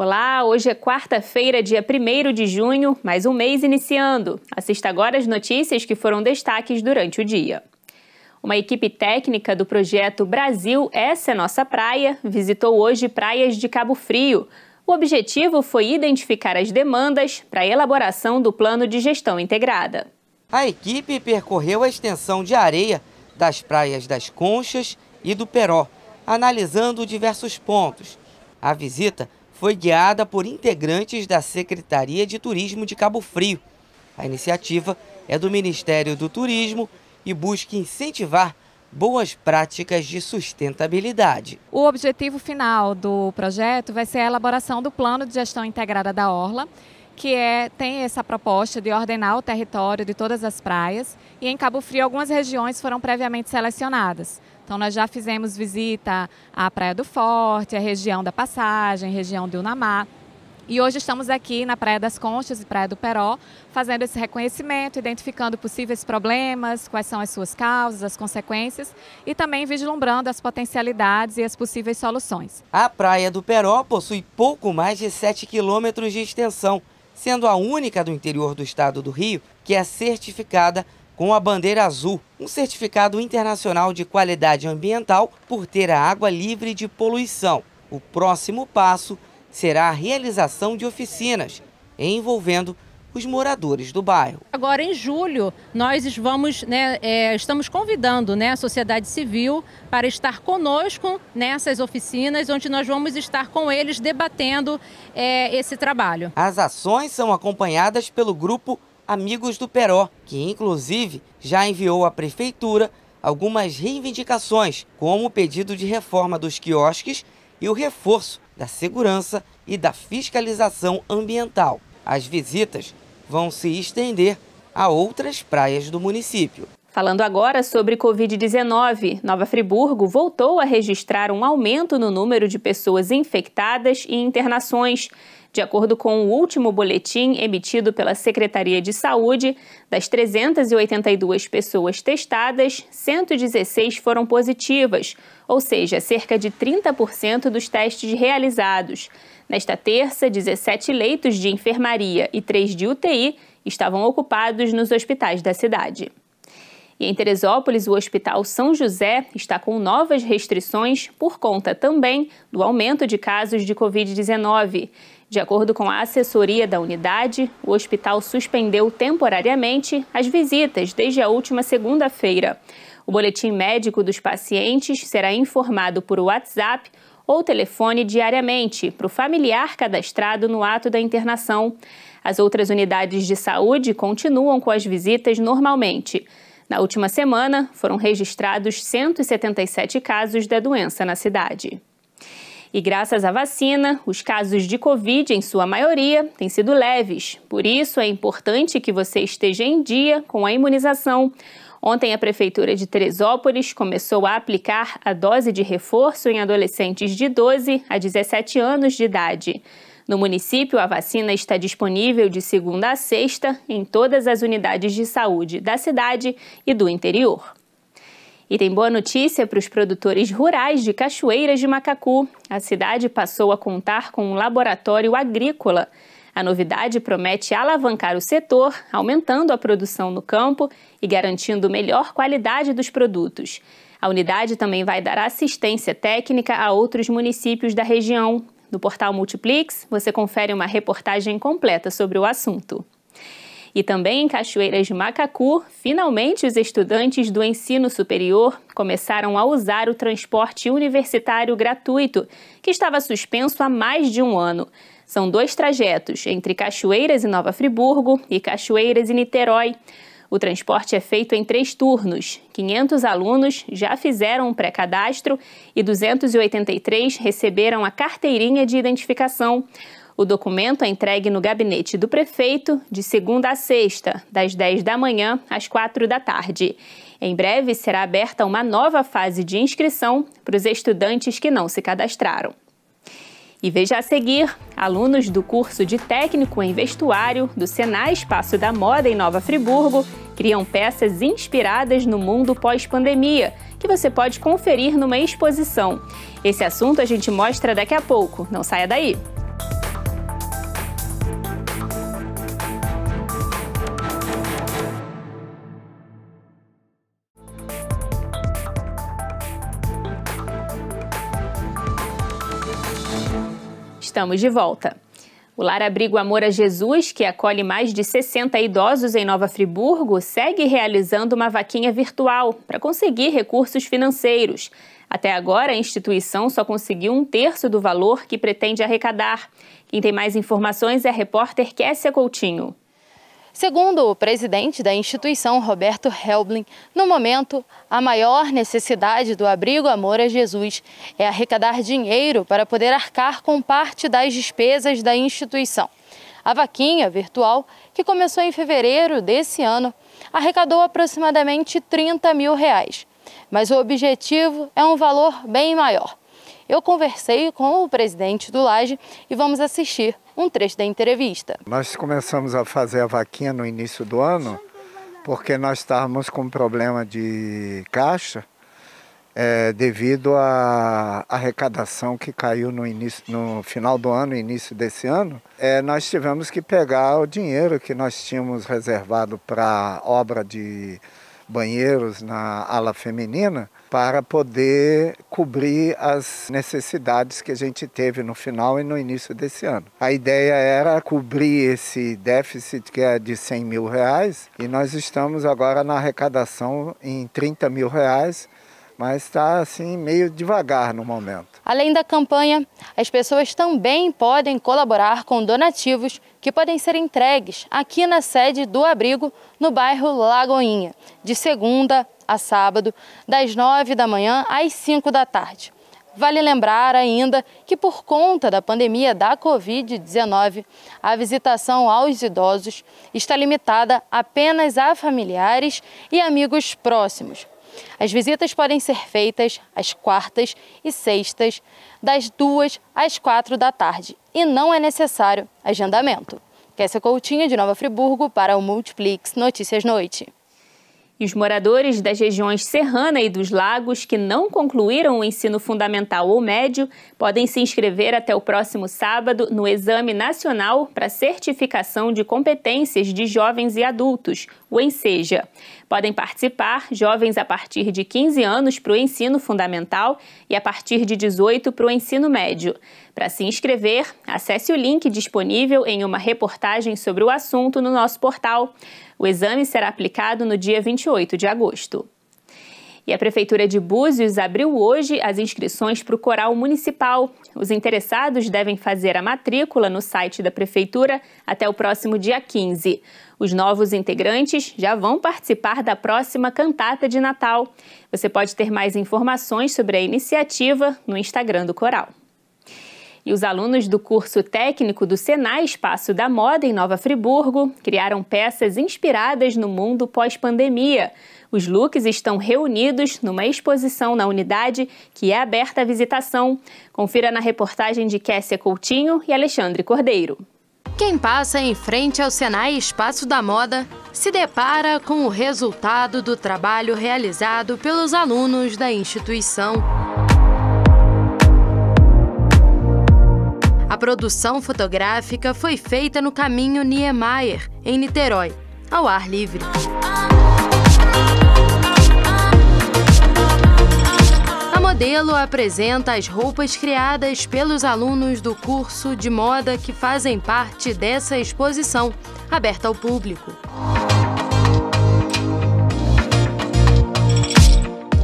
Olá, hoje é quarta-feira, dia 1 de junho, mais um mês iniciando. Assista agora as notícias que foram destaques durante o dia. Uma equipe técnica do projeto Brasil Essa é Nossa Praia visitou hoje praias de Cabo Frio. O objetivo foi identificar as demandas para a elaboração do plano de gestão integrada. A equipe percorreu a extensão de areia das praias das Conchas e do Peró, analisando diversos pontos. A visita foi guiada por integrantes da Secretaria de Turismo de Cabo Frio. A iniciativa é do Ministério do Turismo e busca incentivar boas práticas de sustentabilidade. O objetivo final do projeto vai ser a elaboração do Plano de Gestão Integrada da Orla, que é, tem essa proposta de ordenar o território de todas as praias e em Cabo Frio algumas regiões foram previamente selecionadas. Então, nós já fizemos visita à Praia do Forte, à região da Passagem, região do Unamar. E hoje estamos aqui na Praia das Conchas e Praia do Peró, fazendo esse reconhecimento, identificando possíveis problemas, quais são as suas causas, as consequências e também vislumbrando as potencialidades e as possíveis soluções. A Praia do Peró possui pouco mais de 7 quilômetros de extensão, sendo a única do interior do estado do Rio que é certificada com a bandeira azul, um certificado internacional de qualidade ambiental por ter a água livre de poluição. O próximo passo será a realização de oficinas envolvendo os moradores do bairro. Agora em julho nós vamos, né, é, estamos convidando né, a sociedade civil para estar conosco nessas oficinas, onde nós vamos estar com eles debatendo é, esse trabalho. As ações são acompanhadas pelo grupo Amigos do Peró, que inclusive já enviou à prefeitura algumas reivindicações, como o pedido de reforma dos quiosques e o reforço da segurança e da fiscalização ambiental. As visitas vão se estender a outras praias do município. Falando agora sobre Covid-19, Nova Friburgo voltou a registrar um aumento no número de pessoas infectadas e internações. De acordo com o último boletim emitido pela Secretaria de Saúde, das 382 pessoas testadas, 116 foram positivas, ou seja, cerca de 30% dos testes realizados. Nesta terça, 17 leitos de enfermaria e 3 de UTI estavam ocupados nos hospitais da cidade. E em Teresópolis, o Hospital São José está com novas restrições por conta também do aumento de casos de Covid-19. De acordo com a assessoria da unidade, o hospital suspendeu temporariamente as visitas desde a última segunda-feira. O boletim médico dos pacientes será informado por WhatsApp ou telefone diariamente para o familiar cadastrado no ato da internação. As outras unidades de saúde continuam com as visitas normalmente. Na última semana, foram registrados 177 casos da doença na cidade. E graças à vacina, os casos de Covid, em sua maioria, têm sido leves. Por isso, é importante que você esteja em dia com a imunização. Ontem, a Prefeitura de Teresópolis começou a aplicar a dose de reforço em adolescentes de 12 a 17 anos de idade. No município, a vacina está disponível de segunda a sexta em todas as unidades de saúde da cidade e do interior. E tem boa notícia para os produtores rurais de Cachoeiras de Macacu. A cidade passou a contar com um laboratório agrícola. A novidade promete alavancar o setor, aumentando a produção no campo e garantindo melhor qualidade dos produtos. A unidade também vai dar assistência técnica a outros municípios da região no portal Multiplix, você confere uma reportagem completa sobre o assunto. E também em Cachoeiras de Macacu, finalmente os estudantes do ensino superior começaram a usar o transporte universitário gratuito, que estava suspenso há mais de um ano. São dois trajetos, entre Cachoeiras e Nova Friburgo e Cachoeiras e Niterói. O transporte é feito em três turnos. 500 alunos já fizeram o um pré-cadastro e 283 receberam a carteirinha de identificação. O documento é entregue no gabinete do prefeito de segunda a sexta, das 10 da manhã às 4 da tarde. Em breve será aberta uma nova fase de inscrição para os estudantes que não se cadastraram. E veja a seguir, alunos do curso de técnico em vestuário do Senai Espaço da Moda em Nova Friburgo criam peças inspiradas no mundo pós-pandemia, que você pode conferir numa exposição. Esse assunto a gente mostra daqui a pouco, não saia daí. estamos de volta. O Lar Abrigo Amor a Jesus, que acolhe mais de 60 idosos em Nova Friburgo, segue realizando uma vaquinha virtual para conseguir recursos financeiros. Até agora, a instituição só conseguiu um terço do valor que pretende arrecadar. Quem tem mais informações é a repórter Kessia Coutinho. Segundo o presidente da instituição, Roberto Helbling, no momento, a maior necessidade do Abrigo Amor a Jesus é arrecadar dinheiro para poder arcar com parte das despesas da instituição. A vaquinha virtual, que começou em fevereiro desse ano, arrecadou aproximadamente 30 mil reais. Mas o objetivo é um valor bem maior. Eu conversei com o presidente do Laje e vamos assistir um trecho da entrevista. Nós começamos a fazer a vaquinha no início do ano porque nós estávamos com problema de caixa é, devido à arrecadação que caiu no, início, no final do ano, início desse ano. É, nós tivemos que pegar o dinheiro que nós tínhamos reservado para obra de banheiros na ala feminina para poder cobrir as necessidades que a gente teve no final e no início desse ano. A ideia era cobrir esse déficit que é de 100 mil reais e nós estamos agora na arrecadação em 30 mil reais mas está assim meio devagar no momento. Além da campanha, as pessoas também podem colaborar com donativos que podem ser entregues aqui na sede do abrigo, no bairro Lagoinha, de segunda a sábado, das 9 da manhã às 5 da tarde. Vale lembrar ainda que, por conta da pandemia da Covid-19, a visitação aos idosos está limitada apenas a familiares e amigos próximos, as visitas podem ser feitas às quartas e sextas, das duas às quatro da tarde, e não é necessário agendamento. Kessia Coutinho, de Nova Friburgo, para o Multiplex Notícias Noite. E os moradores das regiões serrana e dos lagos que não concluíram o ensino fundamental ou médio podem se inscrever até o próximo sábado no Exame Nacional para Certificação de Competências de Jovens e Adultos, o ENSEJA. Podem participar jovens a partir de 15 anos para o ensino fundamental e a partir de 18 para o ensino médio. Para se inscrever, acesse o link disponível em uma reportagem sobre o assunto no nosso portal. O exame será aplicado no dia 28 de agosto. E a Prefeitura de Búzios abriu hoje as inscrições para o Coral Municipal. Os interessados devem fazer a matrícula no site da Prefeitura até o próximo dia 15. Os novos integrantes já vão participar da próxima cantata de Natal. Você pode ter mais informações sobre a iniciativa no Instagram do Coral. E os alunos do curso técnico do Senai Espaço da Moda em Nova Friburgo criaram peças inspiradas no mundo pós-pandemia. Os looks estão reunidos numa exposição na unidade que é aberta à visitação. Confira na reportagem de Kécia Coutinho e Alexandre Cordeiro. Quem passa em frente ao Senai Espaço da Moda se depara com o resultado do trabalho realizado pelos alunos da instituição. A produção fotográfica foi feita no caminho Niemeyer, em Niterói, ao ar livre. A modelo apresenta as roupas criadas pelos alunos do curso de moda que fazem parte dessa exposição, aberta ao público.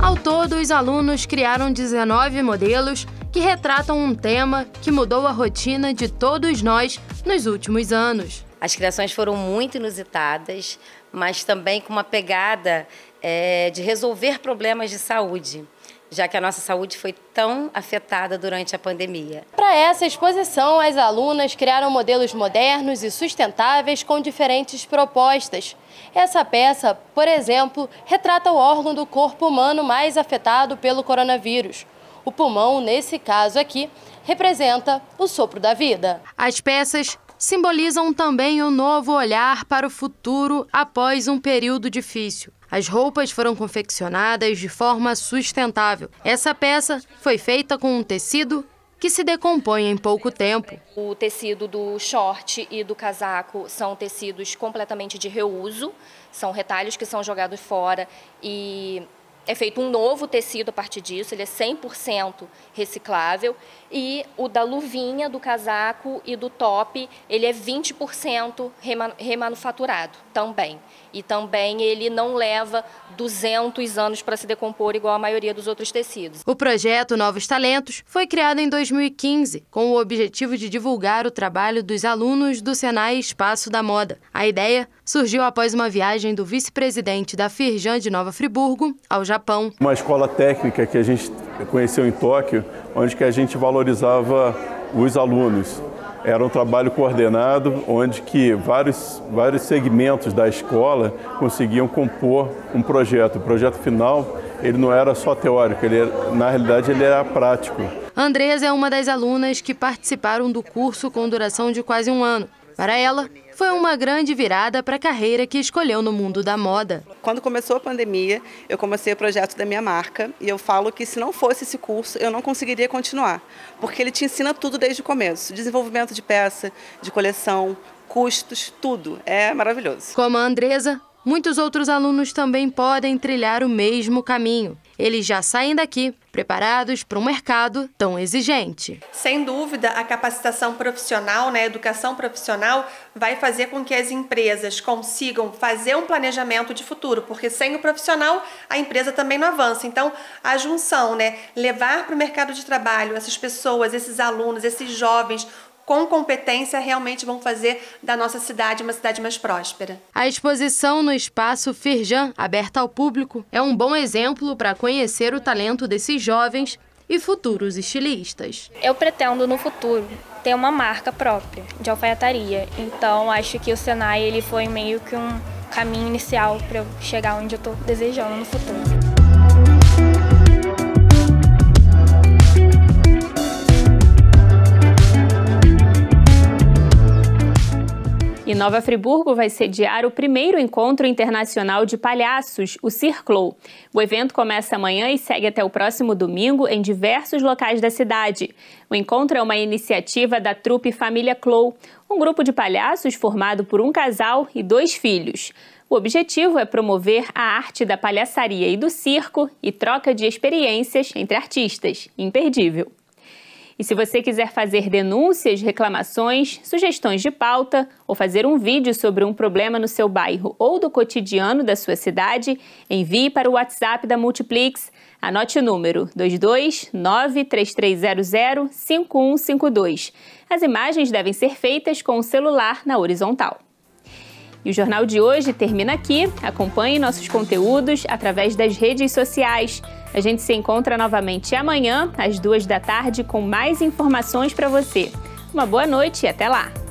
Ao todo, os alunos criaram 19 modelos que retratam um tema que mudou a rotina de todos nós nos últimos anos. As criações foram muito inusitadas, mas também com uma pegada é, de resolver problemas de saúde já que a nossa saúde foi tão afetada durante a pandemia. Para essa exposição, as alunas criaram modelos modernos e sustentáveis com diferentes propostas. Essa peça, por exemplo, retrata o órgão do corpo humano mais afetado pelo coronavírus, o pulmão, nesse caso aqui, representa o sopro da vida. As peças simbolizam também o novo olhar para o futuro após um período difícil. As roupas foram confeccionadas de forma sustentável. Essa peça foi feita com um tecido que se decompõe em pouco tempo. O tecido do short e do casaco são tecidos completamente de reuso, são retalhos que são jogados fora e é feito um novo tecido a partir disso, ele é 100% reciclável, e o da luvinha, do casaco e do top, ele é 20% remanufaturado também. E também ele não leva 200 anos para se decompor igual a maioria dos outros tecidos. O projeto Novos Talentos foi criado em 2015 com o objetivo de divulgar o trabalho dos alunos do Senai Espaço da Moda. A ideia surgiu após uma viagem do vice-presidente da Firjan de Nova Friburgo ao Japão. Uma escola técnica que a gente conheceu em Tóquio, onde que a gente valorizava os alunos. Era um trabalho coordenado, onde que vários, vários segmentos da escola conseguiam compor um projeto. O projeto final ele não era só teórico, ele era, na realidade ele era prático. Andresa é uma das alunas que participaram do curso com duração de quase um ano. Para ela, foi uma grande virada para a carreira que escolheu no mundo da moda. Quando começou a pandemia, eu comecei o projeto da minha marca e eu falo que se não fosse esse curso, eu não conseguiria continuar, porque ele te ensina tudo desde o começo: desenvolvimento de peça, de coleção, custos, tudo. É maravilhoso. Como a Andresa, Muitos outros alunos também podem trilhar o mesmo caminho. Eles já saem daqui preparados para um mercado tão exigente. Sem dúvida, a capacitação profissional, né, a educação profissional, vai fazer com que as empresas consigam fazer um planejamento de futuro, porque sem o profissional a empresa também não avança. Então, a junção, né, levar para o mercado de trabalho essas pessoas, esses alunos, esses jovens, com competência realmente vão fazer da nossa cidade uma cidade mais próspera. A exposição no espaço Firjan, aberta ao público, é um bom exemplo para conhecer o talento desses jovens e futuros estilistas. Eu pretendo no futuro ter uma marca própria de alfaiataria, então acho que o Senai ele foi meio que um caminho inicial para eu chegar onde eu estou desejando no futuro. Nova Friburgo vai sediar o primeiro encontro internacional de palhaços, o Circlo. O evento começa amanhã e segue até o próximo domingo em diversos locais da cidade. O encontro é uma iniciativa da trupe Família Clou, um grupo de palhaços formado por um casal e dois filhos. O objetivo é promover a arte da palhaçaria e do circo e troca de experiências entre artistas. Imperdível. E se você quiser fazer denúncias, reclamações, sugestões de pauta ou fazer um vídeo sobre um problema no seu bairro ou do cotidiano da sua cidade, envie para o WhatsApp da Multiplix. Anote o número 22933005152. As imagens devem ser feitas com o celular na horizontal. E o jornal de hoje termina aqui. Acompanhe nossos conteúdos através das redes sociais. A gente se encontra novamente amanhã, às duas da tarde, com mais informações para você. Uma boa noite e até lá!